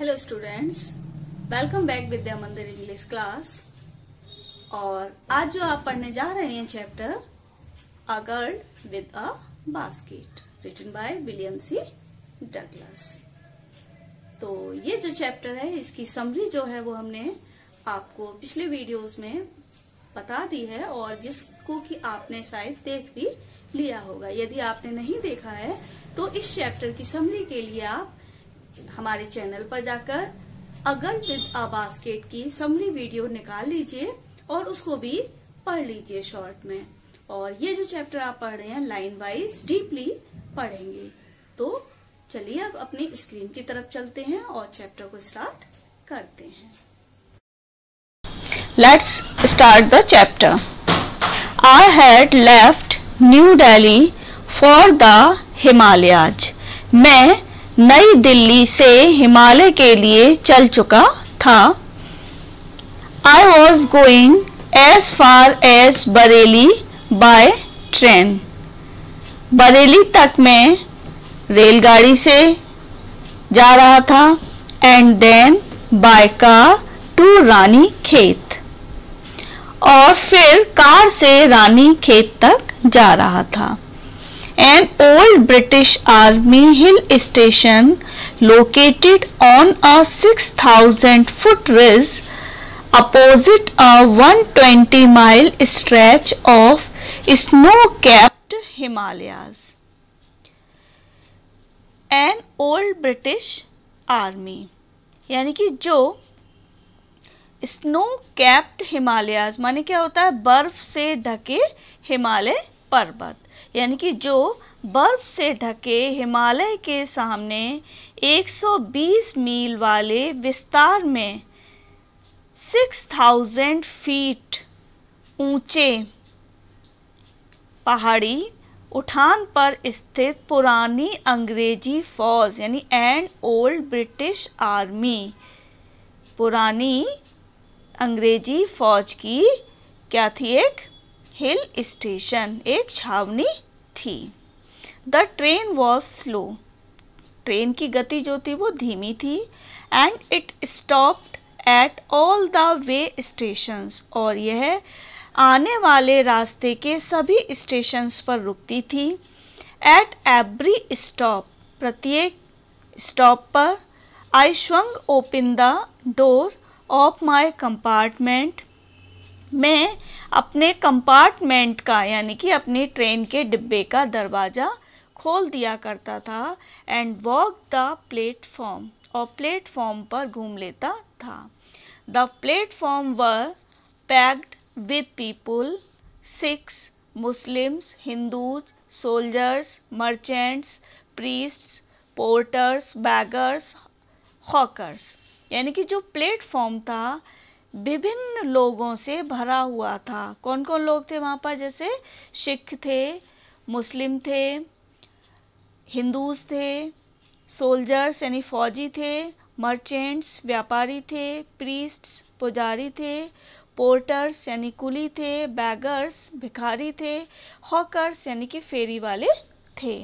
Hello students welcome back Vidya Mandir English class और आज जो आप पढ़ने जा रहे हैं चैप्टर अगर्ड with a basket written by William C Douglas तो ये जो चैप्टर है इसकी समरी जो है वो हमने आपको पिछले वीडियोस में बता दी है और जिसको कि आपने शायद देख भी लिया होगा यदि आपने नहीं देखा है तो इस चैप्टर की समरी के लिए आप हमारे चैनल पर जाकर अगन विद अ बास्केट की समरी वीडियो निकाल लीजिए और उसको भी पढ़ लीजिए शॉर्ट में और ये जो चैप्टर आप पढ़ रहे हैं लाइन वाइज डीपली पढ़ेंगे तो चलिए अब अपनी स्क्रीन की तरफ चलते हैं और चैप्टर को स्टार्ट करते हैं let's start the chapter I had left new Delhi for the Himalayas मैं नई दिल्ली से हिमालय के लिए चल चुका था I was going as far as Bareilly by train Bareilly तक मैं रेलगाड़ी से जा रहा था and then by car to Ranikhet और फिर कार से रानी खेत तक जा रहा था an old British Army hill station located on a 6000 foot ridge opposite a 120 mile stretch of snow-capped Himalayas. An old British Army यानी कि जो स्नो कैप्ड हिमालयाज माने क्या होता है बर्फ से ढके हिमालय पर्वत यानी कि जो बर्फ से ढके हिमालय के सामने 120 मील वाले विस्तार में 6000 फीट ऊंचे पहाड़ी उठान पर स्थित पुरानी अंग्रेजी फौज यानी एंड ओल्ड ब्रिटिश आर्मी पुरानी अंग्रेजी फौज की क्या थी एक हिल स्टेशन एक छावनी थी the train was slow train की गति जो थी वो धीमी थी and it stopped at all the way station और यह आने वाले रास्ते के सभी स्टेशंस पर रुकती थी एट एवरी स्टॉप प्रत्येक स्टॉप पर I swung open the door of my compartment मैं अपने कंपार्टमेंट का यानी कि अपनी ट्रेन के डिब्बे का दरवाज़ा खोल दिया करता था एंड वॉक द प्लेटफॉर्म और प्लेटफॉर्म पर घूम लेता था the platform were packed with people Sikhs Muslims Hindus soldiers merchants priests, porters beggars hawkers यानी कि जो प्लेटफॉर्म था विभिन्न लोगों से भरा हुआ था कौन कौन लोग थे वहाँ पर जैसे सिख थे मुस्लिम थे हिंदूज थे सोल्जर्स यानी फौजी थे मर्चेंट्स व्यापारी थे प्रीस्ट्स पुजारी थे पोर्टर्स यानी कुली थे बैगर्स भिखारी थे हॉकर्स यानी कि फेरी वाले थे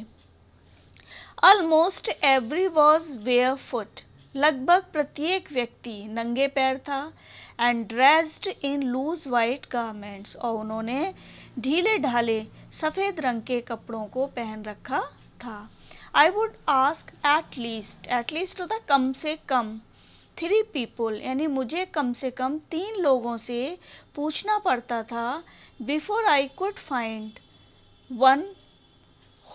almost every was barefoot लगभग प्रत्येक व्यक्ति नंगे पैर था and dressed in loose white garments और उन्होंने ढीले ढाले सफ़ेद रंग के कपड़ों को पहन रखा था I would ask at least at least होता कम से कम थ्री पीपल यानी मुझे कम से कम तीन लोगों से पूछना पड़ता था before I could find one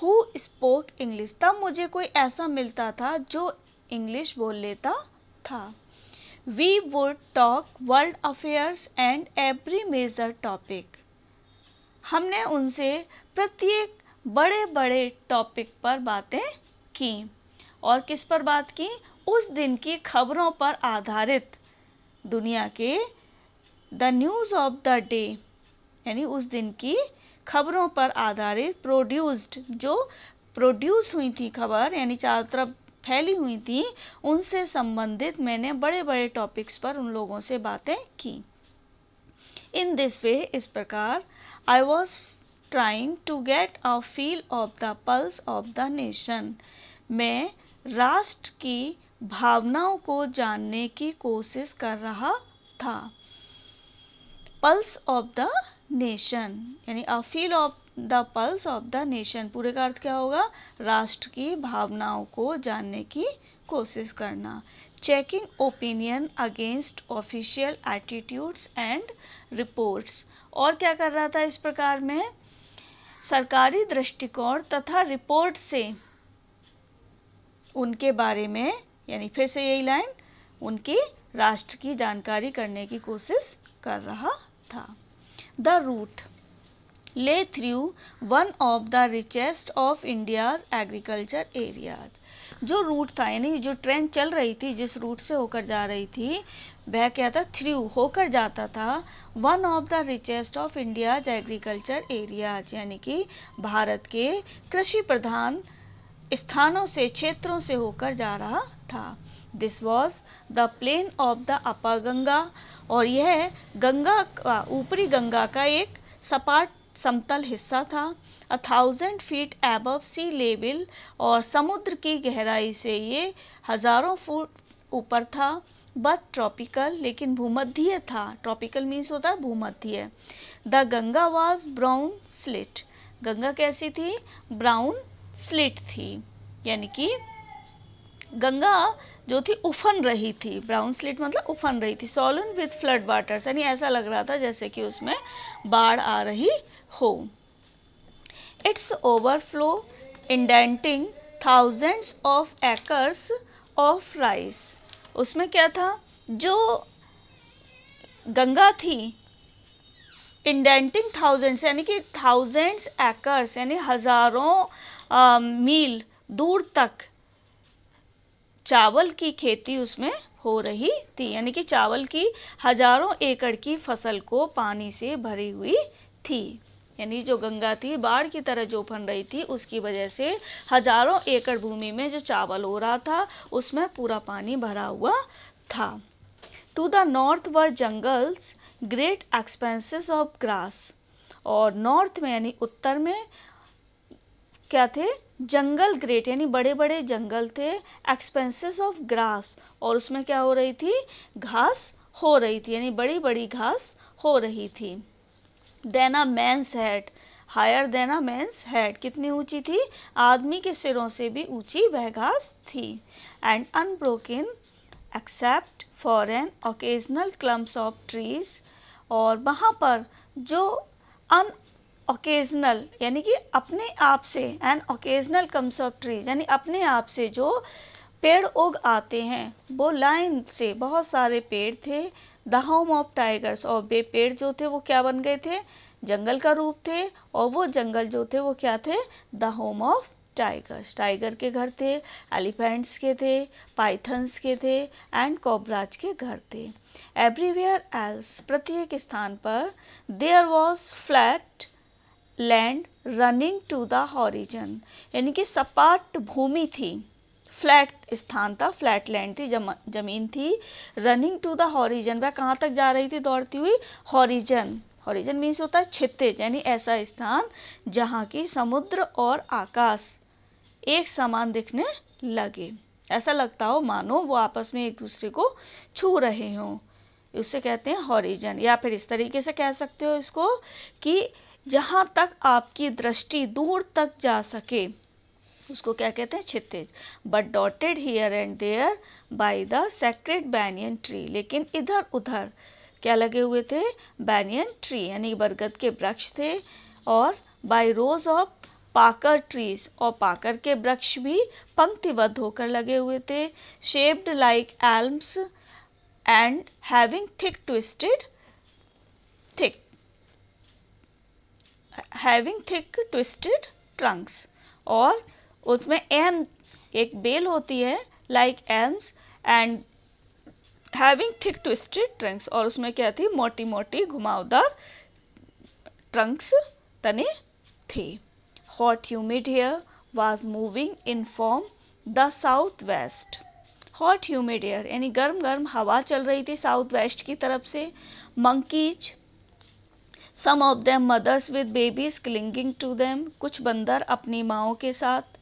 who spoke English तब मुझे कोई ऐसा मिलता था जो इंग्लिश बोल लेता था we would talk world affairs and every major topic. हमने उनसे प्रत्येक बड़े बड़े टॉपिक पर बातें की और किस पर बात की उस दिन की खबरों पर आधारित दुनिया के the news of the day यानी उस दिन की खबरों पर आधारित प्रोड्यूस्ड जो प्रोड्यूस हुई थी खबर यानी चारों तरफ फैली हुई थी उनसे संबंधित मैंने बड़े बड़े टॉपिक्स पर उन लोगों से बातें की इन दिस वे इस प्रकार I was trying to get a feel of the pulse of the nation मैं राष्ट्र की भावनाओं को जानने की कोशिश कर रहा था पल्स ऑफ द नेशन यानी a feel of the pulse of the nation पूरे का अर्थ क्या होगा राष्ट्र की भावनाओं को जानने की कोशिश करना checking opinion against official attitudes and reports और क्या कर रहा था इस प्रकार में सरकारी दृष्टिकोण तथा रिपोर्ट से उनके बारे में यानी फिर से यही लाइन उनकी राष्ट्र की जानकारी करने की कोशिश कर रहा था the route lay through one of the richest of India's agriculture areas जो रूट था यानी जो ट्रेन चल रही थी जिस रूट से होकर जा रही थी वह क्या था थ्रू होकर जाता था one of the richest of India's agriculture areas यानी कि भारत के कृषि प्रधान स्थानों से क्षेत्रों से होकर जा रहा था this was the plain of the upper Ganga और यह गंगा का ऊपरी गंगा का एक सपाट समतल हिस्सा था a thousand feet above sea level और समुद्र की गहराई से ये हज़ारों फुट ऊपर था बट ट्रॉपिकल लेकिन भूमध्य था ट्रॉपिकल मीन्स होता है भूमध्य the Ganga was brown silt Ganga कैसी थी ब्राउन स्लिट थी यानी कि गंगा जो थी उफन रही थी ब्राउन स्लिट मतलब उफन रही थी सोलन विथ फ्लड वाटर्स यानी ऐसा लग रहा था जैसे कि उसमें बाढ़ आ रही हो its overflow inundating thousands of acres of rice उसमें क्या था जो गंगा थी इंडेंटिंग थाउजेंड्स यानी कि थाउजेंड्स एकर्स यानी हज़ारों मील दूर तक चावल की खेती उसमें हो रही थी यानी कि चावल की हजारों एकड़ की फसल को पानी से भरी हुई थी यानी जो गंगा थी बाढ़ की तरह जो फन रही थी उसकी वजह से हजारों एकड़ भूमि में जो चावल हो रहा था उसमें पूरा पानी भरा हुआ था to the north were jungles great expanses of grass और नॉर्थ में यानी उत्तर में क्या थे जंगल ग्रेट यानी बड़े बड़े जंगल थे एक्सपेंसेस ऑफ ग्रास और उसमें क्या हो रही थी घास हो रही थी यानी बड़ी बड़ी घास हो रही थी then a man's head higher than a man's head कितनी ऊंची थी आदमी के सिरों से भी ऊंची वह घास थी and unbroken except for an occasional clumps of trees और वहाँ पर जो अन ओकेजनल यानी कि अपने आप से and occasional clumps of tree यानी अपने आप से जो पेड़ उग आते हैं वो लाइन से बहुत सारे पेड़ थे द होम ऑफ टाइगर्स और वे पेड़ जो थे वो क्या बन गए थे जंगल का रूप थे और वो जंगल जो थे वो क्या थे the home of tigers tiger के घर थे एलिफेंट्स के थे पाइथन्स के थे एंड कॉबराज के घर थे एवरीवेयर एल्स प्रत्येक स्थान पर there was flat land running to the horizon यानी कि सपाट भूमि थी फ्लैट स्थान था फ्लैट लैंड थी जम, जमीन थी रनिंग टू द हॉरिजन वह कहाँ तक जा रही थी दौड़ती हुई हॉरिजन हॉरिजन मीन्स होता है क्षितिज यानी ऐसा स्थान जहाँ की समुद्र और आकाश एक समान दिखने लगे ऐसा लगता हो मानो वो आपस में एक दूसरे को छू रहे हों उसे कहते हैं हॉरिजन या फिर इस तरीके से कह सकते हो इसको कि जहाँ तक आपकी दृष्टि दूर तक जा सके उसको क्या कहते हैं छितिज but dotted here and there by the sacred banyan tree लेकिन इधर उधर क्या लगे हुए थे बैनियन ट्री यानी बरगद के वृक्ष थे और by rows of pakar trees और पाकर के वृक्ष भी पंक्तिबद्ध होकर लगे हुए थे shaped like elms and having thick twisted thick having thick twisted trunks और उसमें एम्स एक बेल होती है like elms and having thick twisted trunks और उसमें क्या थी मोटी मोटी घुमावदार ट्रंक्स तने थे hot humid air was moving in from the south west hot humid air यानी गर्म गर्म हवा चल रही थी साउथ वेस्ट की तरफ से monkeys some of them mothers with babies clinging to them कुछ बंदर अपनी माओ के साथ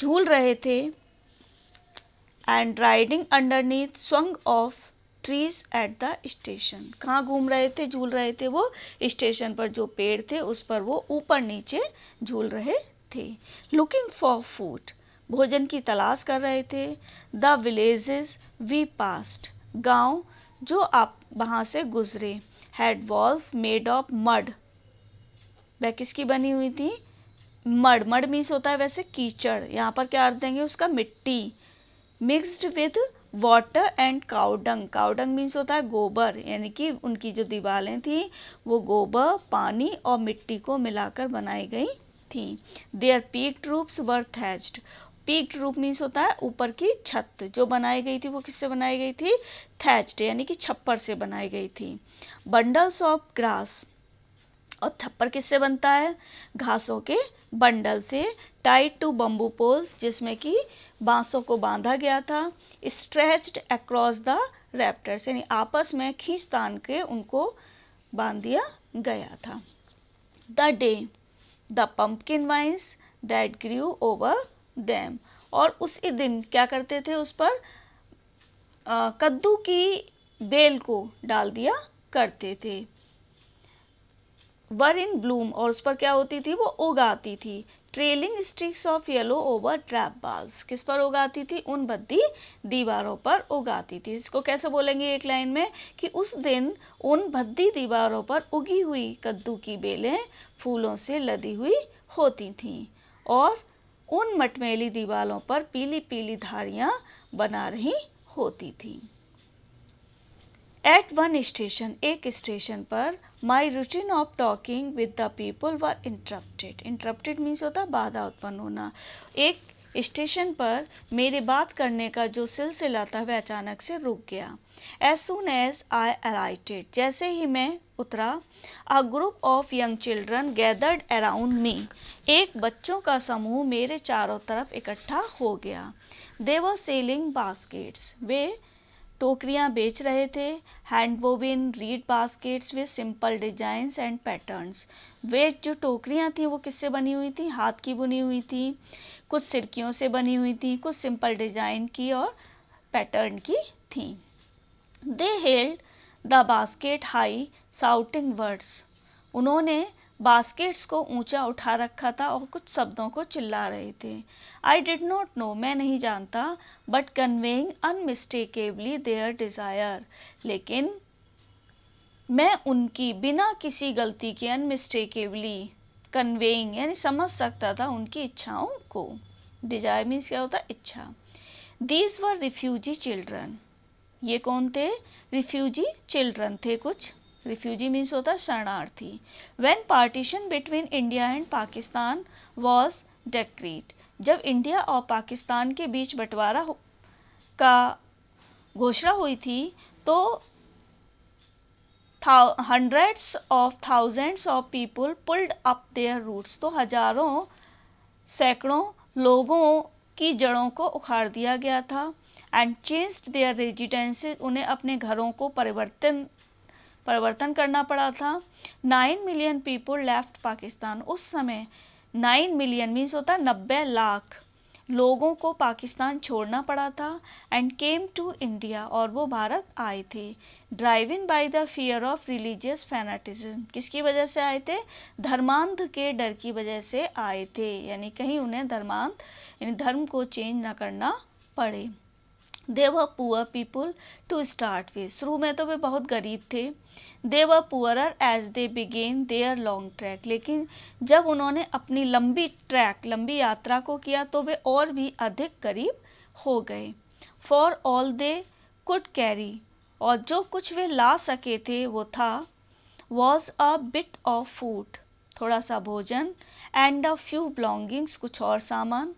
झूल रहे थे and riding underneath swung of trees at the station कहाँ घूम रहे थे झूल रहे थे वो स्टेशन पर जो पेड़ थे उस पर वो ऊपर नीचे झूल रहे थे लुकिंग फॉर फूड भोजन की तलाश कर रहे थे द विलेजेस वी पास्ट गांव जो आप वहाँ से गुजरे had walls made of mud वह किसकी बनी हुई थी मड मड मीन्स होता है वैसे कीचड़ यहाँ पर क्या अर्थ देंगे उसका मिट्टी mixed with water and cow dung cow dung means होता है गोबर यानी कि उनकी जो दीवारें थी वो गोबर पानी और मिट्टी को मिलाकर बनाई गई थी their peak troops were thatched peaked roof means होता है ऊपर की छत जो बनाई गई थी वो किससे बनाई गई थी थैच्ड यानी कि छप्पर से बनाई गई थी बंडल्स ऑफ ग्रास और थप्पर किससे बनता है घासों के बंडल से टाइट टू बम्बू पोल्स जिसमें कि बांसों को बांधा गया था स्ट्रेच्ड अक्रॉस द रैप्टर्स यानी आपस में खींच तान के उनको बांध दिया गया था the day the pumpkin vines that grew over them और उसी दिन क्या करते थे उस पर कद्दू की बेल को डाल दिया करते थे वर इन ब्लूम और उस पर क्या होती थी वो उगाती थी trailing streaks of yellow over trap balls किस पर उगाती थी उन बद्दी दीवारों पर उगाती थी इसको कैसे बोलेंगे एक लाइन में कि उस दिन उन भद्दी दीवारों पर उगी हुई कद्दू की बेलें फूलों से लदी हुई होती थीं और उन मटमैली दीवारों पर पीली पीली धारियां बना रही होती थी एट वन स्टेशन एक स्टेशन पर my routine of talking with the people were interrupted interrupted means होता बाधा उत्पन्न होना एक स्टेशन पर मेरे बात करने का जो सिलसिला था वह अचानक से रुक गया एज सुन एज आई अलाइटेड जैसे ही मैं उतरा a group of young children gathered around me एक बच्चों का समूह मेरे चारों तरफ इकट्ठा हो गया देवर सेलिंग बास्केट्स वे टोकरियाँ बेच रहे थे hand woven reed baskets with simple designs and patterns वे जो टोकरियाँ थी वो किससे बनी हुई थी हाथ की बुनी हुई थी कुछ सिरकियों से बनी हुई थी कुछ सिंपल डिजाइन की और पैटर्न की थी they held the basket high shouting words उन्होंने बास्केट्स को ऊंचा उठा रखा था और कुछ शब्दों को चिल्ला रहे थे आई डिड नॉट नो मैं नहीं जानता but conveying unmistakably their desire लेकिन मैं उनकी बिना किसी गलती के अनमिस्टेकेबली कन्वेइंग यानी समझ सकता था उनकी इच्छाओं को डिजायर मीन्स क्या होता इच्छा दीज वर रिफ्यूजी चिल्ड्रन ये कौन थे रिफ्यूजी चिल्ड्रन थे कुछ रिफ्यूजी मीन्स होता शरणार्थी when partition between India and Pakistan was decreed जब इंडिया और पाकिस्तान के बीच बंटवारा का घोषणा हुई थी तो hundreds of thousands of people pulled up their roots तो हजारों सैकड़ों लोगों की जड़ों को उखाड़ दिया गया था एंड चेंज देयर रेजिडेंसेज उन्हें अपने घरों को परिवर्तन परिवर्तन करना पड़ा था nine million people left Pakistan उस समय नाइन मिलियन मीन्स होता नब्बे लाख लोगों को पाकिस्तान छोड़ना पड़ा था एंड केम टू इंडिया और वो भारत आए थे driven by the fear of religious fanaticism किसकी वजह से आए थे धर्मांध के डर की वजह से आए थे यानी कहीं उन्हें धर्मांध यानी धर्म को चेंज ना करना पड़े they were poor people to start with शुरू में तो वे बहुत गरीब थे they were poorer as they began their long trek लेकिन जब उन्होंने अपनी लंबी ट्रैक लंबी यात्रा को किया तो वे और भी अधिक गरीब हो गए for all they could carry और जो कुछ वे ला सके थे वो था was a bit of food थोड़ा सा भोजन एंड अ फ्यू बिलोंगिंग्स कुछ और सामान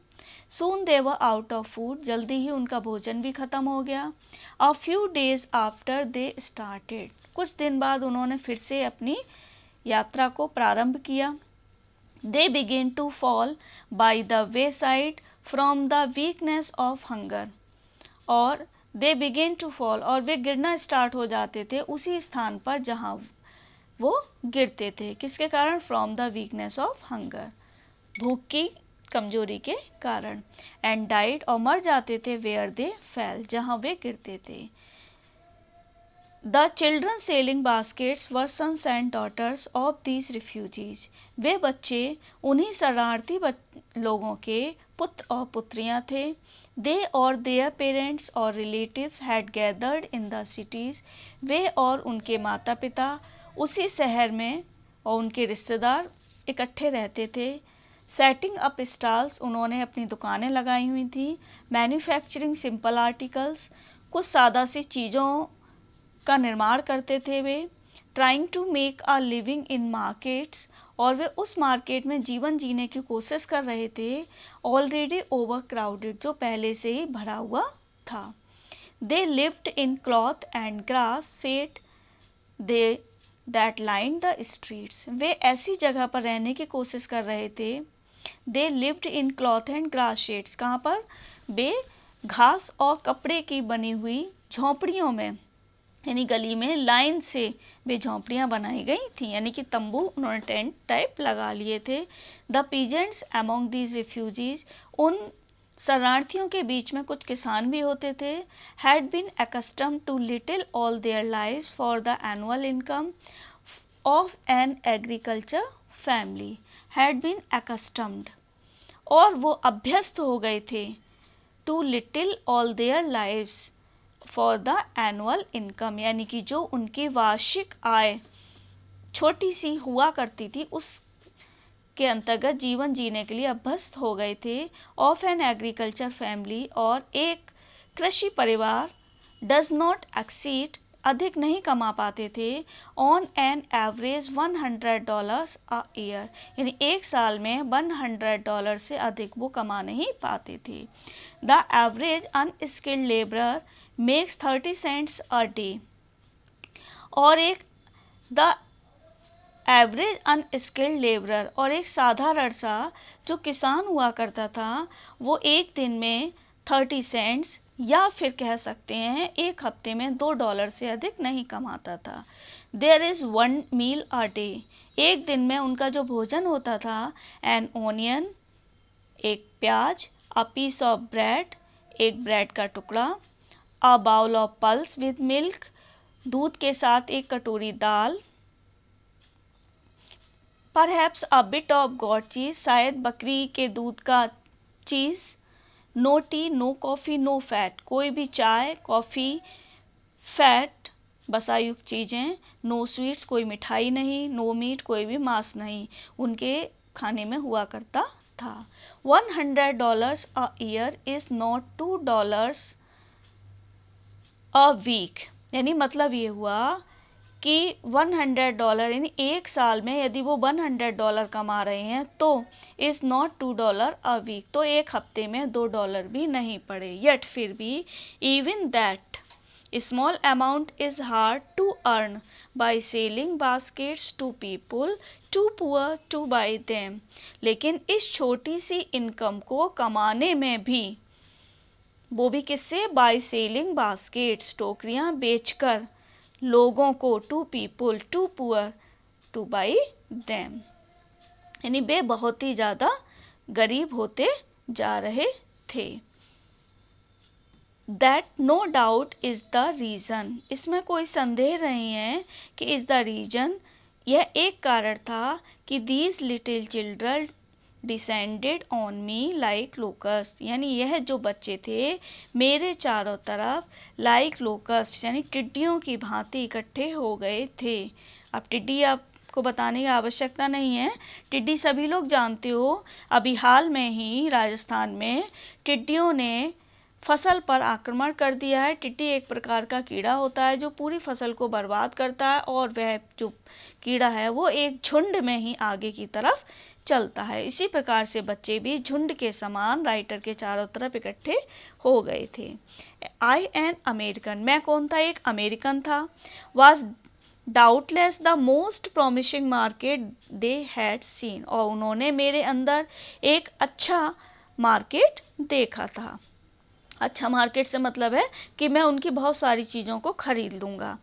soon they're out of food जल्दी ही उनका भोजन भी खत्म हो गया और few days after they started कुछ दिन बाद उन्होंने फिर से अपनी यात्रा को प्रारंभ किया they began to fall by the way side from the weakness of hunger और दे बिगेन टू फॉल और वे गिरना स्टार्ट हो जाते थे उसी स्थान पर जहाँ वो गिरते थे किसके कारण from the weakness of hunger भूख की कमजोरी के कारण एंड डाइट और मर जाते थे वेयर दे फैल जहां वे गिरते थे the children selling baskets were sons and daughters of these refugees वे बच्चे उन्हीं शरणार्थी लोगों के पुत्र और पुत्रियां थे दे और देयर पेरेंट्स और relatives had gathered in the cities वे और उनके माता पिता उसी शहर में और उनके रिश्तेदार इकट्ठे रहते थे सेटिंग अप स्टॉल्स उन्होंने अपनी दुकानें लगाई हुई थी मैन्युफैक्चरिंग सिंपल आर्टिकल्स कुछ सादा सी चीज़ों का निर्माण करते थे वे trying to make a living in markets और वे उस मार्केट में जीवन जीने की कोशिश कर रहे थे ऑलरेडी ओवर क्राउडेड जो पहले से ही भरा हुआ था they lived in cloth and grass set they that line the streets वे ऐसी जगह पर रहने की कोशिश कर रहे थे they lived in cloth and grass sheds कहाँ पर वे घास और कपड़े की बनी हुई झोंपड़ियों में यानी गली में लाइन से वे झोंपड़ियाँ बनाई गई थी यानी कि तंबू उन्होंने टेंट टाइप लगा लिए थे the peasants among these refugees उन शरणार्थियों के बीच में कुछ किसान भी होते थे had been accustom to little all their life for the annual income of an agriculture family had been accustomed और वो अभ्यस्त हो गए थे to little all their lives for the annual income यानी कि जो उनकी वार्षिक आय छोटी सी हुआ करती थी उस के अंतर्गत जीवन जीने के लिए अभ्यस्त हो गए थे ऑफ एन एग्रीकल्चर फैमिली और एक कृषि परिवार डज नॉट एक्सीड अधिक नहीं कमा पाते थे on an average 100 dollars a year यानी एक साल में 100 डॉलर से अधिक वो कमा नहीं पाते थे the average unskilled labour makes 30 cents a day और एक द एवरेज अनस्किल्ड लेबरर और एक साधारण सा जो किसान हुआ करता था वो एक दिन में थर्टी सेंट्स या फिर कह सकते हैं एक हफ्ते में दो डॉलर से अधिक नहीं कमाता था there is one meal a day एक दिन में उनका जो भोजन होता था एन ओनियन एक प्याज अ पीस ऑफ ब्रेड एक ब्रेड का टुकड़ा a bowl of pulse with milk दूध के साथ एक कटोरी दाल perhaps a bit of goat cheese शायद बकरी के दूध का cheese no tea no coffee no fat कोई भी चाय कॉफ़ी फैट बसायुक्त चीज़ें नो स्वीट्स कोई मिठाई नहीं नो मीट कोई भी मांस नहीं उनके खाने में हुआ करता था one hundred dollars a year is not two dollars a week यानी मतलब ये हुआ कि 100 डॉलर यानी एक साल में यदि वो 100 डॉलर कमा रहे हैं तो is not two dollar a week तो एक हफ्ते में दो डॉलर भी नहीं पड़े येट फिर भी even that small amount is hard to earn by selling baskets to people too poor to buy them लेकिन इस छोटी सी इनकम को कमाने में भी वो भी किससे बाई सेलिंग बास्केट्स टोकरियाँ बेचकर लोगों को to people too poor to buy them यानी वे बहुत ही ज़्यादा गरीब होते जा रहे थे that no doubt is the reason इसमें कोई संदेह नहीं है कि इज़ द रीज़न यह एक कारण था कि these little children descended on me like locusts यानी यह जो बच्चे थे मेरे चारों तरफ लाइक लोकस यानी टिड्डियों की भांति इकट्ठे हो गए थे अब टिड्डी आपको बताने की आवश्यकता नहीं है टिड्डी सभी लोग जानते हो अभी हाल में ही राजस्थान में टिड्डियों ने फसल पर आक्रमण कर दिया है टिड्डी एक प्रकार का कीड़ा होता है जो पूरी फसल को बर्बाद करता है और वह जो कीड़ा है वो एक झुंड में ही आगे की तरफ चलता है इसी प्रकार से बच्चे भी झुंड के समान राइटर के चारों तरफ इकट्ठे हो गए थे आई एन अमेरिकन मैं कौन था एक अमेरिकन था was doubtless the most promising market they had seen और उन्होंने मेरे अंदर एक अच्छा मार्केट देखा था अच्छा मार्केट से मतलब है कि मैं उनकी बहुत सारी चीज़ों को खरीद लूँगा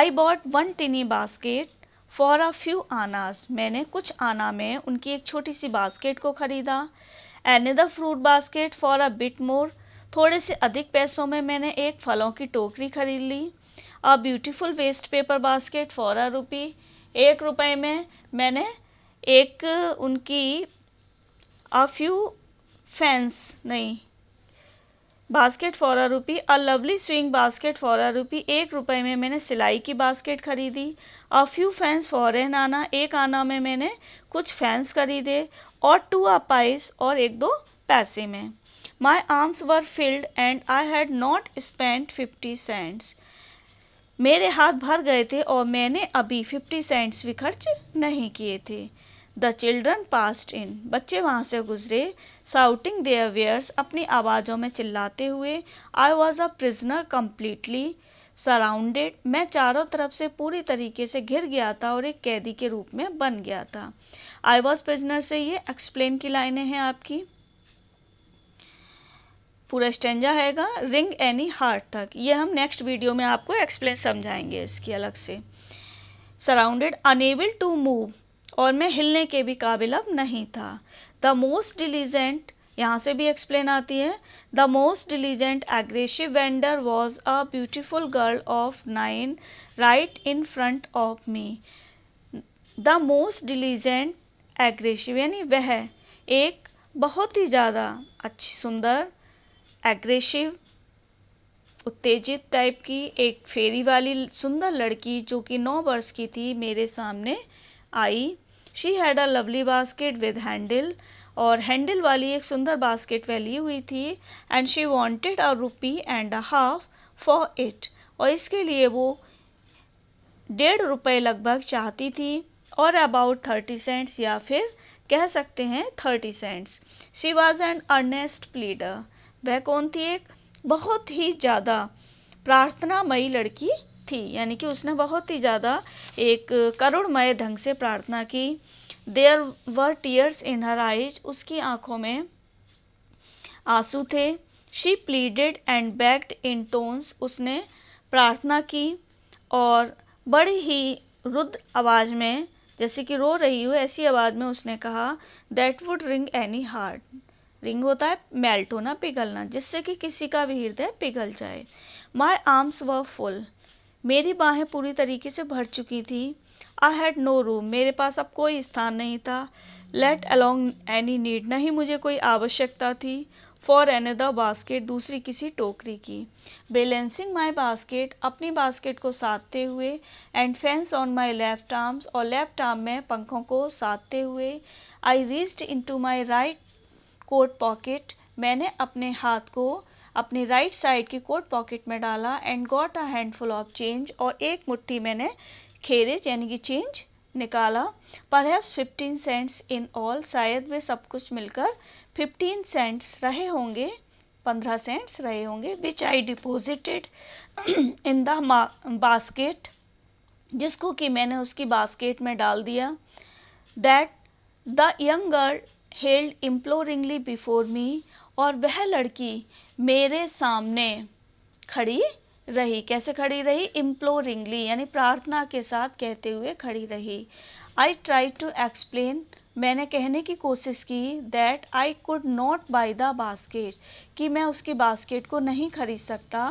I bought one tiny basket for a few annas मैंने कुछ आना में उनकी एक छोटी सी बास्केट को ख़रीदा and the fruit basket for a bit more थोड़े से अधिक पैसों में मैंने एक फलों की टोकरी खरीद ली a beautiful waste paper basket for a rupee एक रुपए में मैंने एक उनकी अ फ्यू फैंस नहीं basket for a rupee a lovely swing basket for a rupee एक रुपए में मैंने सिलाई की बास्केट खरीदी a few fans for an anna एक आना में मैंने कुछ फैंस खरीदे और टू अ पाइस और एक दो पैसे में my arms were filled and I had not spend fifty cents मेरे हाथ भर गए थे और मैंने अभी फिफ्टी सेंट्स भी खर्च नहीं किए थे द चिल्ड्रन पास्ट इन बच्चे वहाँ से गुजरे साउटिंग देयर वेयर्स अपनी आवाज़ों में चिल्लाते हुए I was a prisoner completely surrounded मैं चारों तरफ से पूरी तरीके से घिर गया था और एक कैदी के रूप में बन गया था आई वॉज प्रिजनर से ये एक्सप्लेन की लाइनें हैं आपकी पूरा स्टेंजा हैगा रिंग एनी हार्ट तक ये हम नेक्स्ट वीडियो में आपको एक्सप्लेन समझाएंगे इसकी अलग से सराउंडेड अनेबल टू मूव और मैं हिलने के भी काबिल अब नहीं था द मोस्ट डिलीजेंट यहाँ से भी एक्सप्लेन आती है the most diligent aggressive vendor was a beautiful girl of nine right in front of me the most diligent aggressive यानी वह एक बहुत ही ज़्यादा अच्छी सुंदर एग्रेसिव उत्तेजित टाइप की एक फेरी वाली सुंदर लड़की जो कि नौ वर्ष की थी मेरे सामने I she had a lovely basket with handle और हैंडल वाली एक सुंदर बास्केट वह ली हुई थी and she wanted a rupee and a half for it और इसके लिए वो डेढ़ रुपये लगभग चाहती थी और अबाउट थर्टी सेंट्स या फिर कह सकते हैं thirty cents she was an earnest pleader वह कौन थी एक बहुत ही ज़्यादा प्रार्थनामयी लड़की थी यानी कि उसने बहुत ही ज़्यादा एक करुणमय ढंग से प्रार्थना की there were tears in her eyes उसकी आंखों में आंसू थे she pleaded and begged in tones उसने प्रार्थना की और बड़ी ही रुद्ध आवाज़ में जैसे कि रो रही हो ऐसी आवाज़ में उसने कहा that would wring any heart wring होता है मेल्ट होना पिघलना जिससे कि किसी का भी हृदय पिघल जाए माई आर्म्स व फुल मेरी बाहें पूरी तरीके से भर चुकी थी आई हैड नो रूम मेरे पास अब कोई स्थान नहीं था लेट अलोंग एनी नीड नहीं मुझे कोई आवश्यकता थी फॉर एनदर बास्केट दूसरी किसी टोकरी की बैलेंसिंग माई बास्केट अपनी बास्केट को साधते हुए and fans on my left arms और लेफ्ट आर्म में पंखों को साधते हुए I into my right coat pocket मैंने अपने हाथ को अपनी राइट साइड की कोट पॉकेट में डाला and got a handful of change और एक मुट्ठी मैंने खेरेज यानी कि चेंज निकाला perhaps fifteen cents in all शायद वे सब कुछ मिलकर फिफ्टीन सेंट्स रहे होंगे पंद्रह सेंट्स रहे होंगे which I deposited in the basket जिसको कि मैंने उसकी बास्केट में डाल दिया that the young girl held imploringly before me और वह लड़की मेरे सामने खड़ी रही कैसे खड़ी रही इम्प्लोरिंगली यानी प्रार्थना के साथ कहते हुए खड़ी रही आई ट्राई टू एक्सप्लेन मैंने कहने की कोशिश की that I could not buy the basket कि मैं उसकी बास्केट को नहीं खरीद सकता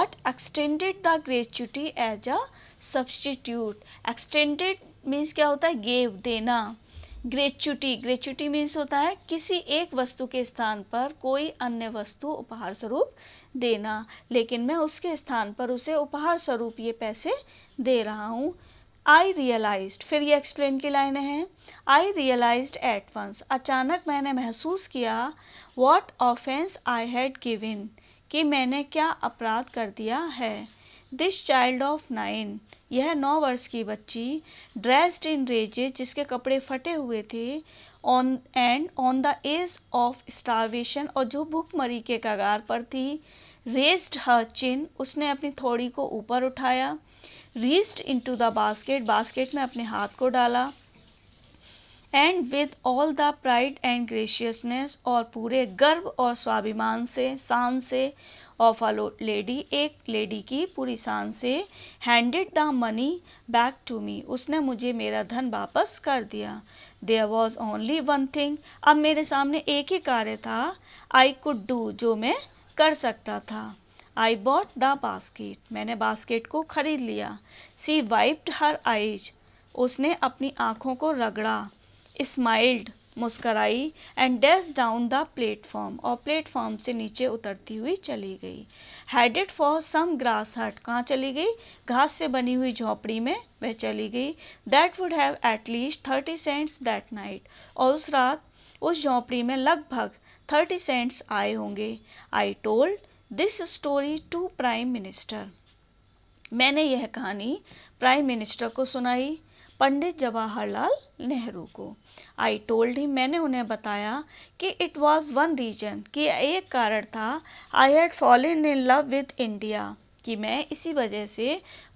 but extended the gratuity as a substitute extended means क्या होता है गेव देना ग्रेचुटी ग्रेचुटी मीन्स होता है किसी एक वस्तु के स्थान पर कोई अन्य वस्तु उपहार स्वरूप देना लेकिन मैं उसके स्थान पर उसे उपहार स्वरूप ये पैसे दे रहा हूँ आई रियलाइज फिर ये एक्सप्लेन की लाइनें हैं आई रियलाइज एट वंस अचानक मैंने महसूस किया what offence I had given कि मैंने क्या अपराध कर दिया है दिस चाइल्ड ऑफ नाइन यह नौ वर्ष की बच्ची ड्रेस्ड इन रेजे जिसके कपड़े फटे हुए थे on and on the edge of starvation और जो भूखमरी के कगार पर थी रेस्ड हर चिन उसने अपनी थोड़ी को ऊपर उठाया reached into the basket basket में अपने हाथ को डाला and with all the pride and graciousness और पूरे गर्व और स्वाभिमान से शान से ऑफ अ लेडी एक लेडी की पूरी शान से handed the money back to me उसने मुझे मेरा धन वापस कर दिया there was only one thing अब मेरे सामने एक ही कार्य था आई कुड डू जो मैं कर सकता था आई बॉट द बास्केट मैंने बास्केट को खरीद लिया सी वाइप्ड हर आइज उसने अपनी आँखों को रगड़ा स्माइल्ड मुस्कराई and danced down the platform और प्लेटफॉर्म से नीचे उतरती हुई चली गई हेडेड फॉर सम ग्रास हट कहाँ चली गई घास से बनी हुई झोपड़ी में वह चली गई that would have at least thirty cents that night और उस रात उस झोंपड़ी में लगभग थर्टी सेंट्स आए होंगे I told this story to prime minister मैंने यह कहानी प्राइम मिनिस्टर को सुनाई पंडित जवाहरलाल नेहरू को आई टोल्ड ही मैंने उन्हें बताया कि इट वॉज वन रीजन कि एक कारण था I had fallen in love with India कि मैं इसी वजह से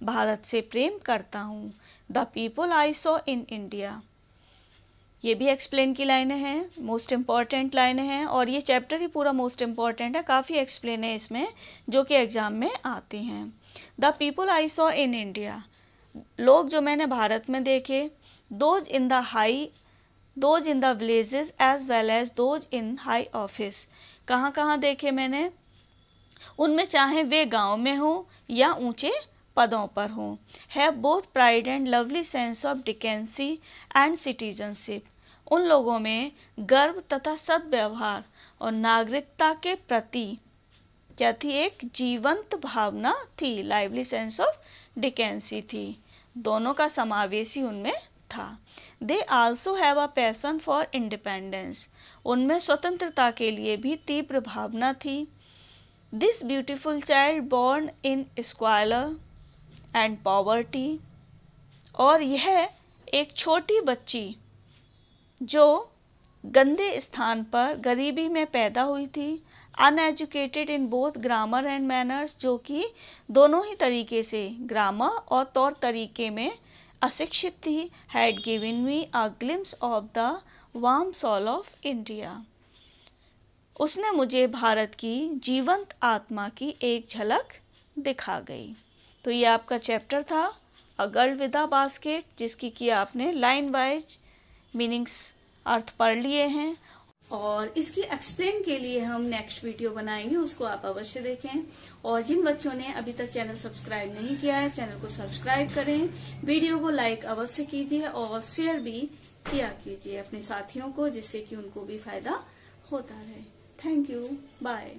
भारत से प्रेम करता हूँ the people I saw in India ये भी एक्सप्लेन की लाइनें हैं मोस्ट इम्पॉर्टेंट लाइनें हैं और ये चैप्टर ही पूरा मोस्ट इम्पॉर्टेंट है काफ़ी एक्सप्लेन है इसमें जो कि एग्ज़ाम में आती हैं the people I saw in India लोग जो मैंने भारत में देखे those in the high those in the villages as well as those in high office कहाँ कहाँ देखे मैंने उनमें चाहे वे गांव में हों या ऊंचे पदों पर हों है both pride and lovely sense of decency and citizenship उन लोगों में गर्व तथा सद्व्यवहार और नागरिकता के प्रति क्या थी एक जीवंत भावना थी लाइवली सेंस ऑफ डिकेंसी थी दोनों का समावेश ही उनमें था they also have a passion for independence उनमें स्वतंत्रता के लिए भी तीव्र भावना थी this beautiful child born in squalor and poverty और यह एक छोटी बच्ची जो गंदे स्थान पर गरीबी में पैदा हुई थी uneducated in both grammar and manners जो कि दोनों ही तरीके से ग्रामर और तौर तरीके में अशिक्षित थी had given me a glimpse of the warm soul of India उसने मुझे भारत की जीवंत आत्मा की एक झलक दिखा गई तो ये आपका चैप्टर था a girl with a basket जिसकी कि आपने लाइन वाइज मीनिंग्स अर्थ पढ़ लिए हैं और इसकी एक्सप्लेन के लिए हम नेक्स्ट वीडियो बनाएंगे उसको आप अवश्य देखें और जिन बच्चों ने अभी तक चैनल सब्सक्राइब नहीं किया है चैनल को सब्सक्राइब करें वीडियो को लाइक अवश्य कीजिए और शेयर भी किया कीजिए अपने साथियों को जिससे कि उनको भी फायदा होता रहे थैंक यू बाय